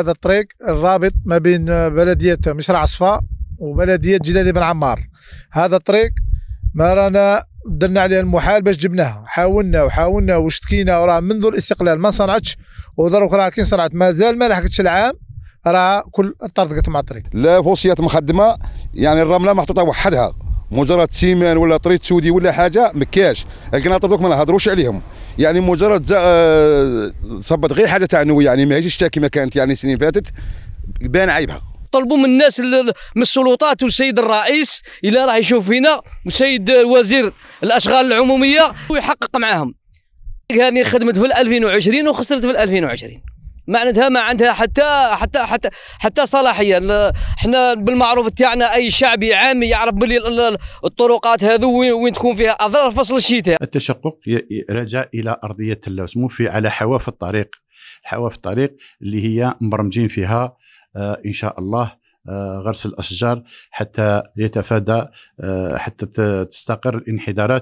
هذا الطريق الرابط ما بين آه، بلديه مشرع صفاء وبلديه جلال بن عمار هذا الطريق ما رانا درنا عليها المحال باش جبناها حاولنا وحاولنا وشتكينا وراه منذ الاستقلال ما صنعتش ودروك راه كي صنعت مازال ما لحقتش العام راه كل طردقت مع الطريق لا فوسيات مخدمه يعني الرمله محطوطه وحدها مجرد سيمان ولا طريت سودي ولا حاجه ما كاش القناطر دوك ما نهضروش عليهم يعني مجرد آه، صبت غير حاجه تاع يعني ماهيش الشتاء كما كانت يعني السنين فاتت بان عيبها طلبوا من الناس من السلطات والسيد الرئيس الى راه يشوف فينا والسيد وزير الاشغال العموميه ويحقق معاهم هاني خدمت في 2020 وخسرت في 2020 معناتها ما عندها حتى حتى حتى حتى صلاحيه احنا بالمعروف تاعنا اي شعبي عامي يعرف باللي الطرقات هذو وين تكون فيها اضرار فصل الشتاء التشقق راجع الى ارضيه اللوز في على حواف الطريق حواف الطريق اللي هي مبرمجين فيها آه ان شاء الله آه، غرس الاشجار حتى يتفادى آه، حتى تستقر الانحدارات